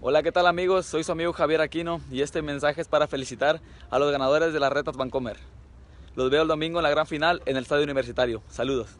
Hola, ¿qué tal amigos? Soy su amigo Javier Aquino y este mensaje es para felicitar a los ganadores de las retas Vancomer. Los veo el domingo en la gran final en el Estadio Universitario. Saludos.